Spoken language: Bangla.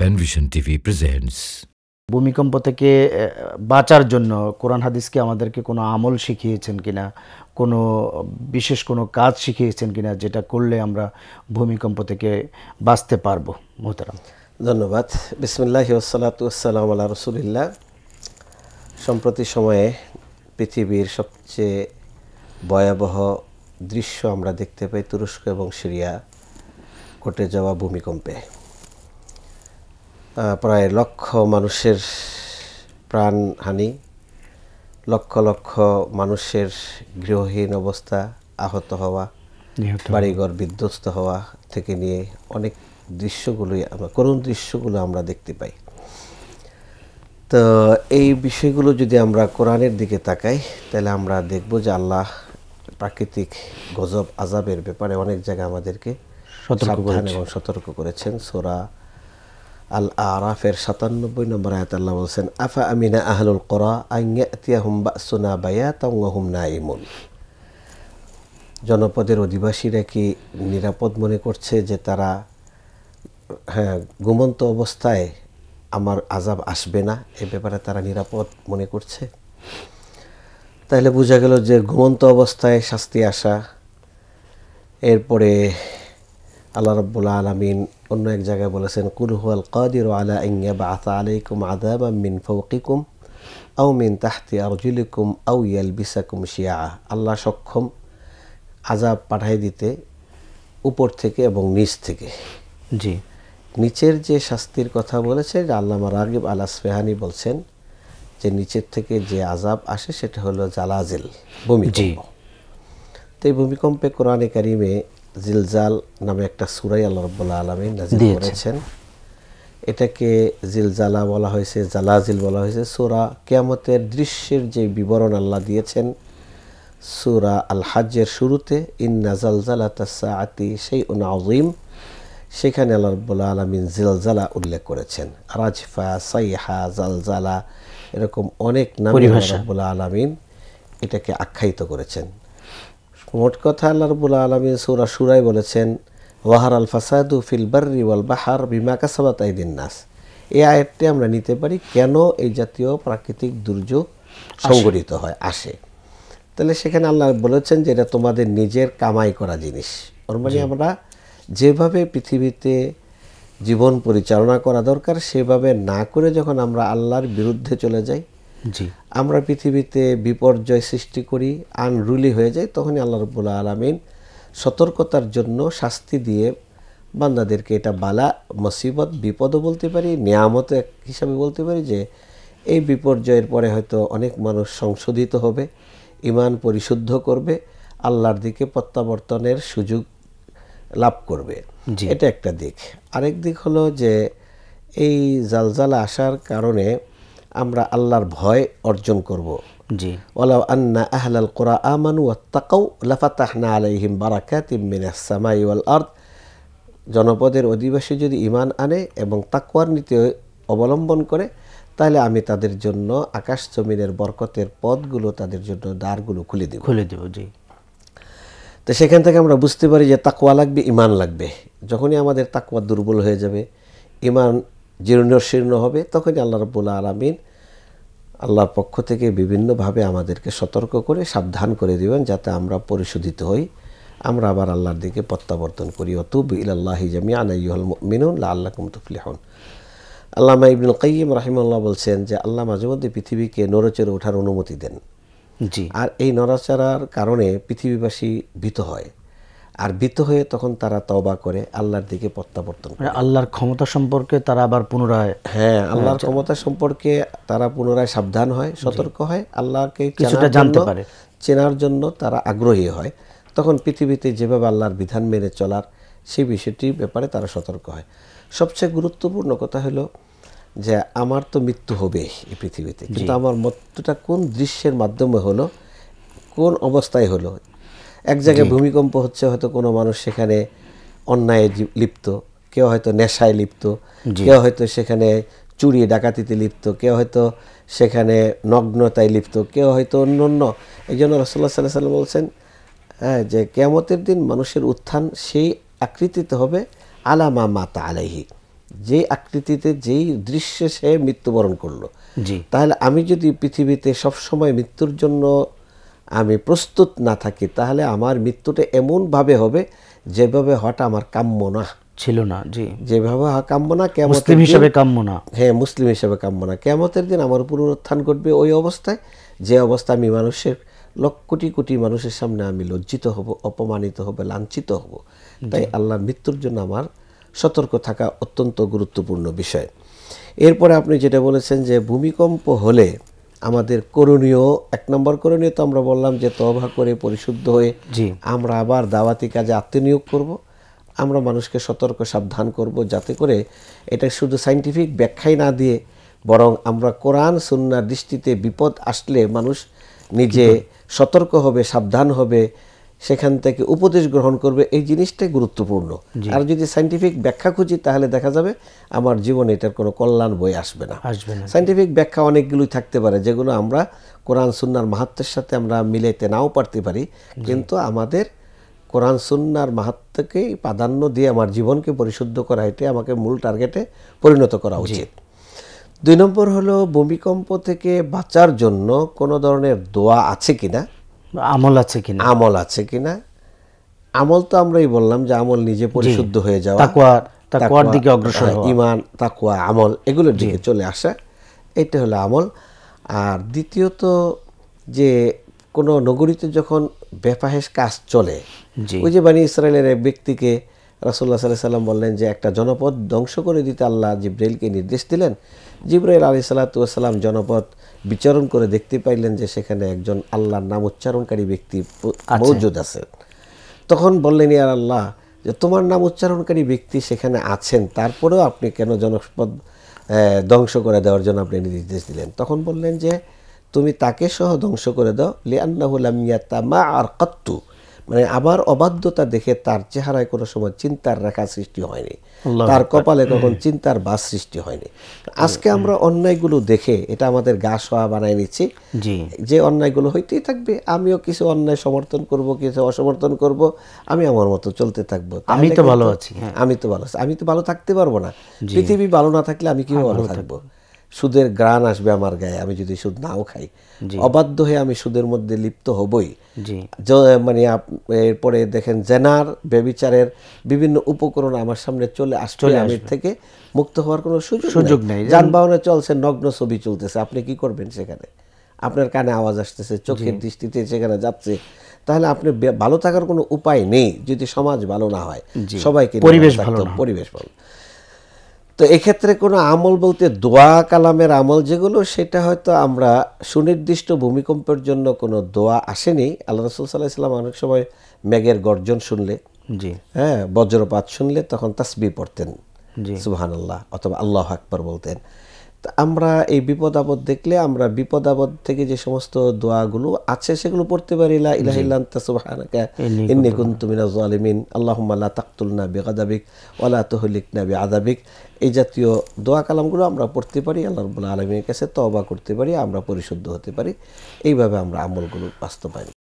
প্যানভিশন টিভি প্রেজেন্টস ভূমিকম্প থেকে বাঁচার জন্য কোরআন হাদিসকে আমাদেরকে কোনো আমল শিখিয়েছেন কিনা কোনো বিশেষ কোনো কাজ শিখিয়েছেন কিনা যেটা করলে আমরা ভূমিকম্প থেকে বাঁচতে পারবো মোহতারাম ধন্যবাদ বিসমুল্লাহ ওসালাতাম আল্লাহ রসুলিল্লাহ সম্প্রতি সময়ে পৃথিবীর সবচেয়ে ভয়াবহ দৃশ্য আমরা দেখতে পাই তুরস্ক এবং সিরিয়া ঘটে যাওয়া ভূমিকম্পে প্রায় লক্ষ মানুষের প্রাণহানি লক্ষ লক্ষ মানুষের গৃহহীন অবস্থা আহত হওয়া বাড়িঘর বিধ্বস্ত হওয়া থেকে নিয়ে অনেক দৃশ্যগুলোই আমরা করুণ দৃশ্যগুলো আমরা দেখতে পাই তো এই বিষয়গুলো যদি আমরা কোরআনের দিকে তাকাই তাহলে আমরা দেখব যে আল্লাহ প্রাকৃতিক গজব আজাবের ব্যাপারে অনেক জায়গায় আমাদেরকে সতর্ক এবং সতর্ক করেছেন সোরা আল আরাফের সাতানব্বই নম্বর আয়াত আল্লাহ বলছেন আফা আমিনা আহলুল করা আইয়া হুম বা সোনা বায়া তঙ্গহুম না ইমুল জনপদের অধিবাসীরা কি নিরাপদ মনে করছে যে তারা হ্যাঁ ঘুমন্ত অবস্থায় আমার আজাব আসবে না এ ব্যাপারে তারা নিরাপদ মনে করছে তাহলে বোঝা গেল যে ঘুমন্ত অবস্থায় শাস্তি আসা এরপরে আল্লাহ রব্বুল আলমিন অন্য এক জায়গায় বলেছেন কুলহু আল কাদির আলা ইংয়া বা আতা আলাইকুম আদাব মিন ফৌকিকুম আউ মিন তাহতি আরজুলিকুম আউ ইয়াল বিসাকুম শিয়া আল্লাহ সক্ষম আজাব পাঠাই দিতে উপর থেকে এবং নিচ থেকে জি নিচের যে শাস্তির কথা বলেছে আল্লামা রাগিব আলা সেহানি বলছেন যে নিচের থেকে যে আজাব আসে সেটা হলো জালাজেল জালাজিল জি তো এই ভূমিকম্পে কোরআনে কারিমে জিলজাল নামে একটা সুরাই আল্লাহ রব্বুল্লাহ আলমী নাজিল করেছেন এটাকে জিলজালা বলা হয়েছে জালাজিল বলা হয়েছে সুরা কেয়ামতের দৃশ্যের যে বিবরণ আল্লাহ দিয়েছেন সুরা আল হাজের শুরুতে ইন্না জালজালা তাসা আতি সেই উন আজিম সেখানে আল্লাহ রব্বুল্লাহ আলমিন জিলজালা উল্লেখ করেছেন রাজফা সাইহা জালজালা এরকম অনেক নাম রব্বুল্লাহ আলমিন এটাকে আখ্যায়িত করেছেন মোট কথা আল্লাহ রবুল্লা আলমী সৌরা সুরাই বলেছেন ওয়াহার আল ফাসাদু ফিল বার্রি ওয়াল বাহার বিমা কাসাবাত আইদিন নাস এই আয়াতটি আমরা নিতে পারি কেন এই জাতীয় প্রাকৃতিক দুর্যোগ সংগঠিত হয় আসে তাহলে সেখানে আল্লাহ বলেছেন যে এটা তোমাদের নিজের কামাই করা জিনিস মানে আমরা যেভাবে পৃথিবীতে জীবন পরিচালনা করা দরকার সেভাবে না করে যখন আমরা আল্লাহর বিরুদ্ধে চলে যাই আমরা পৃথিবীতে বিপর্যয় সৃষ্টি করি আনরুলি হয়ে যায় তখনই আল্লাহ রবুল্লা আলমিন সতর্কতার জন্য শাস্তি দিয়ে বান্দাদেরকে এটা বালা মুসিবত বিপদও বলতে পারি নিয়ামত হিসাবে বলতে পারি যে এই বিপর্যয়ের পরে হয়তো অনেক মানুষ সংশোধিত হবে ইমান পরিশুদ্ধ করবে আল্লাহর দিকে প্রত্যাবর্তনের সুযোগ লাভ করবে এটা একটা দিক আরেক দিক হলো যে এই জালজালা আসার কারণে আমরা আল্লাহর ভয় অর্জন করব জি ওয়ালাউ আন্না আহলাল কোরা আমানু আত্তাকাউ লাফাতাহনা আলাইহিম বারাকাতিম মিনাস সামাই ওয়াল আরদ জনপদের অধিবাসী যদি ইমান আনে এবং তাকওয়ার নীতি অবলম্বন করে তাহলে আমি তাদের জন্য আকাশ জমিনের বরকতের পথগুলো তাদের জন্য দ্বারগুলো খুলে দেব খুলে দেব জি তো সেখান থেকে আমরা বুঝতে পারি যে তাকুয়া লাগবে ইমান লাগবে যখনই আমাদের তাকুয়া দুর্বল হয়ে যাবে ইমান জীর্ণ শীর্ণ হবে তখনই আল্লাহ রব্বুল আলমিন আল্লাহর পক্ষ থেকে বিভিন্নভাবে আমাদেরকে সতর্ক করে সাবধান করে দিবেন যাতে আমরা পরিশোধিত হই আমরা আবার আল্লাহর দিকে প্রত্যাবর্তন করি অতুব ইলাল্লাহি জামিয়ান ইহল মিনুন আল্লাহ হন আল্লামা ইবনুল কাইম রাহিমুল্লাহ বলছেন যে আল্লাহ মাঝে মধ্যে পৃথিবীকে নড়চড়ে ওঠার অনুমতি দেন জি আর এই নড়াচড়ার কারণে পৃথিবীবাসী ভীত হয় আর ভীত হয়ে তখন তারা তবা করে আল্লাহর দিকে প্রত্যাবর্তন করে মানে আল্লাহর ক্ষমতা সম্পর্কে তারা আবার পুনরায় হ্যাঁ আল্লাহর হ্যাঁ, ক্ষমতা সম্পর্কে তারা পুনরায় সাবধান হয় সতর্ক হয় আল্লাহকে কিছুটা জানতে পারে চেনার জন্য তারা আগ্রহী হয় তখন পৃথিবীতে যেভাবে আল্লাহর বিধান মেনে চলার সেই বিষয়টির ব্যাপারে তারা সতর্ক হয় সবচেয়ে গুরুত্বপূর্ণ কথা হলো যে আমার তো মৃত্যু হবে এই পৃথিবীতে কিন্তু আমার মৃত্যুটা কোন দৃশ্যের মাধ্যমে হলো কোন অবস্থায় হলো এক জায়গায় ভূমিকম্প হচ্ছে হয়তো কোনো মানুষ সেখানে অন্যায় লিপ্ত কেউ হয়তো নেশায় লিপ্ত কেউ হয়তো সেখানে চুরি ডাকাতিতে লিপ্ত কেউ হয়তো সেখানে নগ্নতায় লিপ্ত কেউ হয়তো অন্য অন্য এই জন্য রসল্লা সাল্লাহ সাল্লাম বলছেন হ্যাঁ যে কেয়ামতের দিন মানুষের উত্থান সেই আকৃতিতে হবে আলামা মাতা আলাইহি যে আকৃতিতে যেই দৃশ্যে সে মৃত্যুবরণ করলো তাহলে আমি যদি পৃথিবীতে সবসময় মৃত্যুর জন্য আমি প্রস্তুত না থাকি তাহলে আমার মৃত্যুটা এমনভাবে হবে যেভাবে হওয়াটা আমার কাম্য না ছিল না জি যেভাবে কাম্য না কেমন মুসলিম হিসেবে কাম্য না হ্যাঁ মুসলিম হিসেবে কাম্য না কেমতের দিন আমার পুনরুত্থান ঘটবে ওই অবস্থায় যে অবস্থা আমি মানুষের লক্ষ কোটি কোটি মানুষের সামনে আমি লজ্জিত হব অপমানিত হবে লাঞ্ছিত হব তাই আল্লাহ মৃত্যুর জন্য আমার সতর্ক থাকা অত্যন্ত গুরুত্বপূর্ণ বিষয় এরপরে আপনি যেটা বলেছেন যে ভূমিকম্প হলে আমাদের করণীয় এক নম্বর করণীয় তো আমরা বললাম যে তবা করে পরিশুদ্ধ হয়ে আমরা আবার দাওয়াতি কাজে আত্মনিয়োগ করব আমরা মানুষকে সতর্ক সাবধান করব যাতে করে এটা শুধু সাইন্টিফিক ব্যাখ্যাই না দিয়ে বরং আমরা কোরআন সুন্নার দৃষ্টিতে বিপদ আসলে মানুষ নিজে সতর্ক হবে সাবধান হবে সেখান থেকে উপদেশ গ্রহণ করবে এই জিনিসটাই গুরুত্বপূর্ণ আর যদি সাইন্টিফিক ব্যাখ্যা খুঁজি তাহলে দেখা যাবে আমার জীবনে এটার কোনো কল্যাণ বই আসবে না আসবে না সাইন্টিফিক ব্যাখ্যা অনেকগুলোই থাকতে পারে যেগুলো আমরা কোরআন সুন্নার মাহাত্মের সাথে আমরা মিলাইতে নাও পারতে পারি কিন্তু আমাদের কোরআন সুন্নার মাহাত্মকেই প্রাধান্য দিয়ে আমার জীবনকে পরিশুদ্ধ করা এটাই আমাকে মূল টার্গেটে পরিণত করা উচিত দুই নম্বর হলো ভূমিকম্প থেকে বাঁচার জন্য কোনো ধরনের দোয়া আছে কিনা আমল আছে কিনা আমল আছে কিনা আমল তো আমরাই বললাম যে আমল নিজে পরিশুদ্ধ হয়ে যাওয়া দিকে অগ্রসর ইমান হ্যাঁ, তাকুয়া আমল এগুলোর দিকে চলে আসা এটা হলো আমল আর দ্বিতীয়ত যে কোনো নগরীতে যখন বেপাহেস কাজ চলে ওই যে বানি ইসরায়েলের এক ব্যক্তিকে রাসুল্লাহ সাল্লাহ সাল্লাম বললেন যে একটা জনপদ ধ্বংস করে দিতে আল্লাহ জিব্রাইলকে নির্দেশ দিলেন জিব্রাইল আলি সাল্লা সাল্লাম জনপদ বিচরণ করে দেখতে পাইলেন যে সেখানে একজন আল্লাহর নাম উচ্চারণকারী ব্যক্তি আচ্ছা। মজুদ আছেন তখন বললেন ইয়ার আল্লাহ যে তোমার নাম উচ্চারণকারী ব্যক্তি সেখানে আছেন তারপরেও আপনি কেন জনপদ ধ্বংস করে দেওয়ার জন্য আপনি নির্দেশ দিলেন তখন বললেন যে তুমি তাকে সহ ধ্বংস করে দাও লিয়ান্নাহুল মিয়া মা আর কত্তু মানে আমার অবাধ্যতা দেখে তার চেহারায় কোনো সময় চিন্তার রেখা সৃষ্টি হয়নি তার কপালে কখন চিন্তার বাস সৃষ্টি হয়নি আজকে আমরা অন্যায়গুলো দেখে এটা আমাদের গা সোয়া বানাই নিচ্ছি যে অন্যায়গুলো হইতেই থাকবে আমিও কিছু অন্যায় সমর্থন করব কিছু অসমর্থন করব আমি আমার মতো চলতে থাকবো আমি তো ভালো আছি হ্যাঁ। আমি তো ভালো আছি আমি তো ভালো থাকতে পারবো না পৃথিবী ভালো না থাকলে আমি কি ভালো থাকবো সুদের গ্রাণ আসবে আমার গায়ে আমি যদি সুদ নাও খাই অবাধ্য হয়ে আমি সুদের মধ্যে লিপ্ত হবই মানে এরপরে দেখেন জেনার ব্যবিচারের বিভিন্ন উপকরণ আমার সামনে চলে আসছে আমি থেকে মুক্ত হওয়ার কোনো সুযোগ সুযোগ নেই যানবাহনে চলছে নগ্ন ছবি চলতেছে আপনি কি করবেন সেখানে আপনার কানে আওয়াজ আসতেছে চোখের দৃষ্টিতে সেখানে যাচ্ছে তাহলে আপনি ভালো থাকার কোনো উপায় নেই যদি সমাজ ভালো না হয় সবাইকে পরিবেশ ভালো পরিবেশ ভালো তো এক্ষেত্রে কোনো আমল বলতে দোয়া কালামের আমল যেগুলো সেটা হয়তো আমরা সুনির্দিষ্ট ভূমিকম্পের জন্য কোনো দোয়া আসেনি আল্লাহ রসুল সাল্লাহ ইসলাম অনেক সময় মেঘের গর্জন শুনলে জি হ্যাঁ বজ্রপাত শুনলে তখন তাসবি পড়তেন জি সুহান আল্লাহ অথবা আল্লাহ আকবর বলতেন আমরা এই বিপদ আপদ দেখলে আমরা বিপদ আপদ থেকে যে সমস্ত দোয়াগুলো আছে সেগুলো পড়তে পারি লা ইলাহা ইল্লা আনতা ইন্নী কুনতু মিনাজ জালিমিন আল্লাহুম্মা লা তাকতুলনা ওয়া লা তুহলিকনা বিআযাবিক এই জাতীয় দোয়া কালামগুলো আমরা পড়তে পারি আল্লাহ রবুল্লা আলমীর কাছে তবা করতে পারি আমরা পরিশুদ্ধ হতে পারি এইভাবে আমরা আমলগুলো বাস্তবায়ন